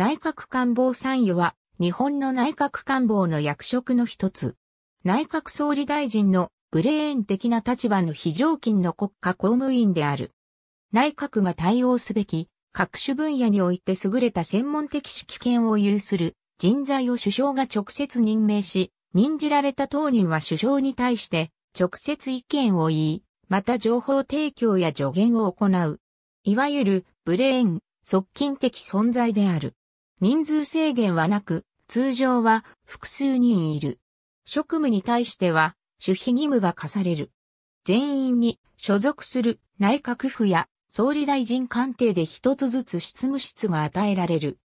内閣官房参与は、日本の内閣官房の役職の一つ。内閣総理大臣のブレーン的な立場の非常勤の国家公務員である。内閣が対応すべき、各種分野において優れた専門的指揮権を有する人材を首相が直接任命し、任じられた当人は首相に対して直接意見を言い、また情報提供や助言を行う。いわゆるブレーン、側近的存在である。人数制限はなく、通常は複数人いる。職務に対しては、守秘義務が課される。全員に所属する内閣府や総理大臣官邸で一つずつ執務室が与えられる。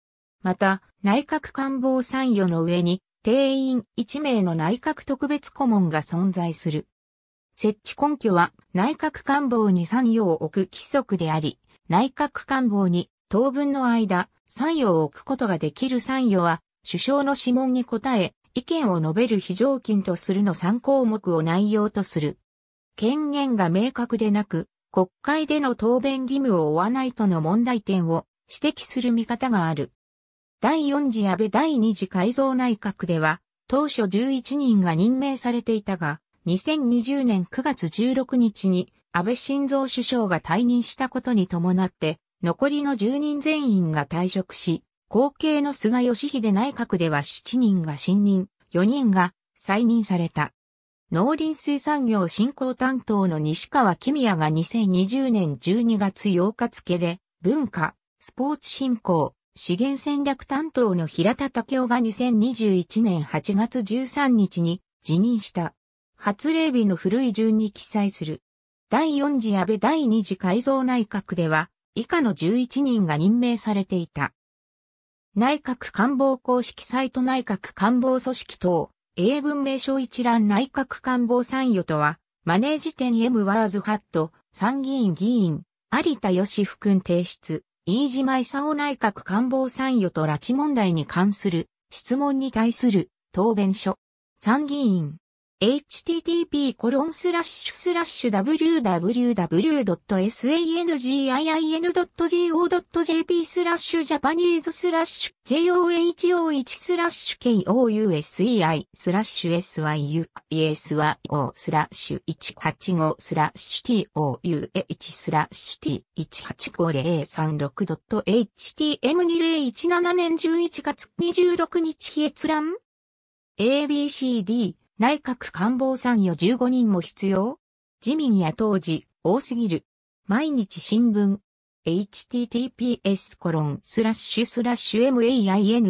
また、内閣官房参与の上に、定員1名の内閣特別顧問が存在する。設置根拠は内閣官房に参与を置く規則であり、内閣官房に当分の間、参与を置くことができる参与は、首相の諮問に答え、意見を述べる非常勤とするの3項目を内容とする。権限が明確でなく、国会での答弁義務を負わないとの問題点を指摘する見方がある。第4次安倍第2次改造内閣では、当初11人が任命されていたが、2020年9月16日に安倍晋三首相が退任したことに伴って、残りの10人全員が退職し、後継の菅義偉内閣では7人が新任、4人が再任された。農林水産業振興担当の西川公也が2020年12月8日付で、文化、スポーツ振興、資源戦略担当の平田武雄が2021年8月13日に辞任した。発令日の古い順に記載する。第4次安倍第2次改造内閣では、以下の11人が任命されていた。内閣官房公式サイト内閣官房組織等、英文名称一覧内閣官房参与とは、マネージテン M ワーズハット、参議院議員、有田義夫君提出、飯島勲内閣官房参与と拉致問題に関する質問に対する答弁書。参議院、http://www.sangiin.go.jp スラッシュジャパニーズスラッシュ j o h o 1スラッシュ kousei スラッシュ syuesyo スラッシュ185スラッシュ touh スラッシュ t185036.htm2017 年11月26日日閲覧 ABCD 内閣官房参与15人も必要自民や当時、多すぎる。毎日新聞。https コロンスラッシュスラッシュ mainichi.jp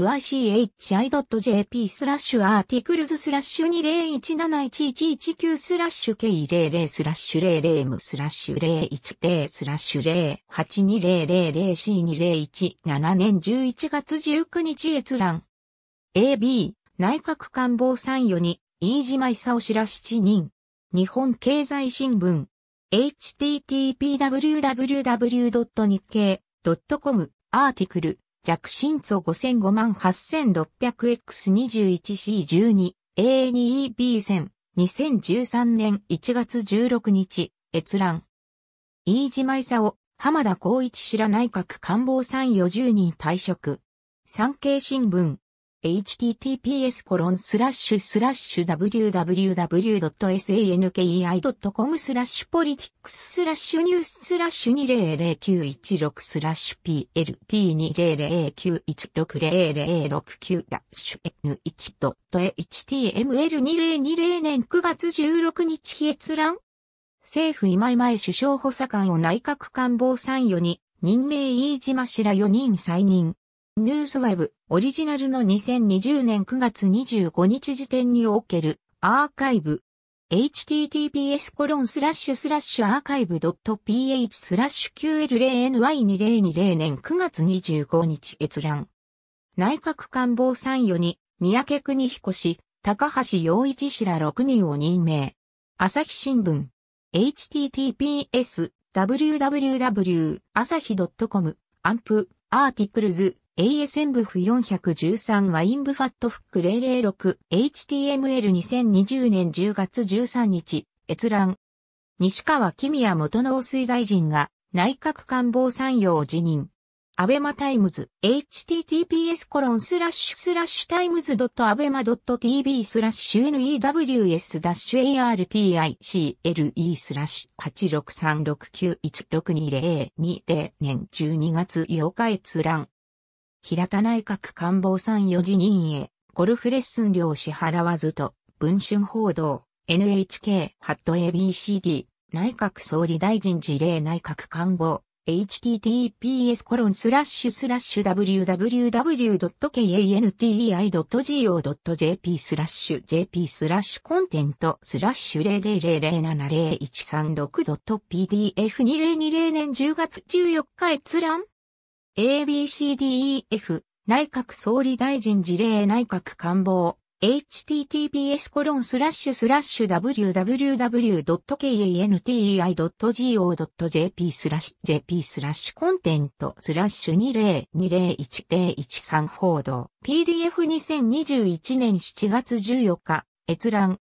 スラッシュアーティクルズスラッシュ20171119スラッシュ k00 スラッシュ00ムスラッシュ010スラッシュ0 8 2 0 0 0 C2017 年11月19日閲覧 AB 内閣官房参与に飯島勲氏ら7人。日本経済新聞。http://www.nikkei.com アーティクル。弱心素5 0 5 8 6 0 0 x 2 1 c 1 2 a 2 e b 線2013年1月16日閲覧飯島勲浜田光一氏ら内閣官房参与10人退職産経新聞 https コロンスラッシュスラッシュ w w w s a n k i c o m スラッシュポリティックススラッシュニューススラッシュ200916スラッシュ PLT2009160069 ダッシュ N1.html2020 年9月16日閲覧政府今井前首相補佐官を内閣官房参与に任命飯島氏ら4人再任。ニュースウイブオリジナルの2020年9月25日時点におけるアーカイブ https コロンスラッシュスラッシュアーカイブドット ph スラッシュ qlny2020 年9月25日閲覧内閣官房参与に三宅邦彦氏、高橋洋一氏ら6人を任命朝日新聞 https www 朝日 .com アンプアーティクルズ ASMBF413 ワインブファットフック 006HTML2020 年10月13日閲覧西川君也元農水大臣が内閣官房参与を辞任。アベマタイムズ、https コロンスラッシュスラッシュタイムズドットアベマドット tv スラッシュ news ダッシュ article スラッシュ8 6 3 6 9 1 6 2 0 2 0年12月8日閲覧。平田内閣官房参与辞任へ、ゴルフレッスン料支払わずと、文春報道、NHK、ハット ABCD、内閣総理大臣事例内閣官房、https コロンスラッシュスラッシュ www.kanti.go.jp スラッシュ jp スラッシュコンテントスラッシュ000070136 .pdf2020 年10月14日閲覧 ABCDEF 内閣総理大臣事例内閣官房 https コロンスラッシュスラッシュ w w w k a n t e i g o j p スラッシュ jp スラッシュコンテントスラッシュ20201013報道 PDF2021 年7月14日閲覧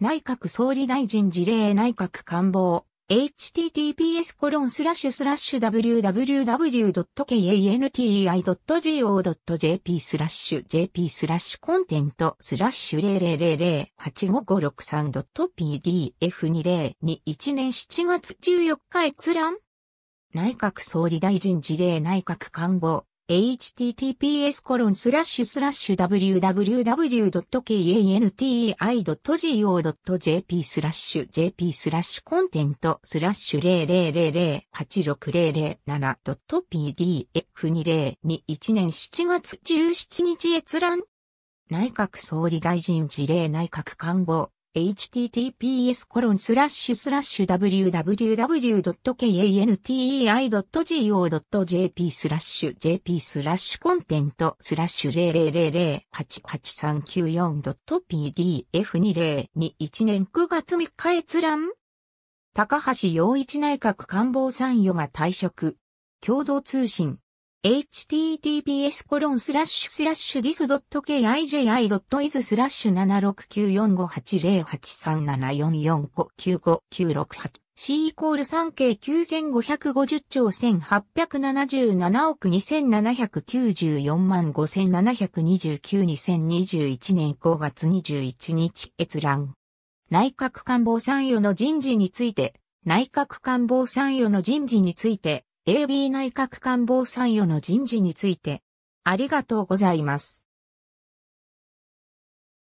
内閣総理大臣事例内閣官房 https コロンスラッシュスラッシュ www.kanti.go.jp スラッシュ jp スラッシュコンテントスラッシュ 0008556.pdf2021 年7月14日閲覧内閣総理大臣事例内閣官房 https コロンスラッシュスラッシュ www.kanti.go.jp スラッシュ jp スラッシュコンテントスラッシュ 00086007.pdf2021 年7月17日閲覧内閣総理大臣事例内閣官房 https www.kantei.go.jp スラッシュ jp スラッシュコンテントスラッシュ 0008839.pdf2021 4年9月3日閲覧高橋洋一内閣官房参与が退職。共同通信。https dis.kiji.is 76945808374495968 C イコール 3K9550 兆1877億2794万57292021年5月21日閲覧。内閣官房参与の人事について、内閣官房参与の人事について、AB 内閣官房参与の人事について、ありがとうございます。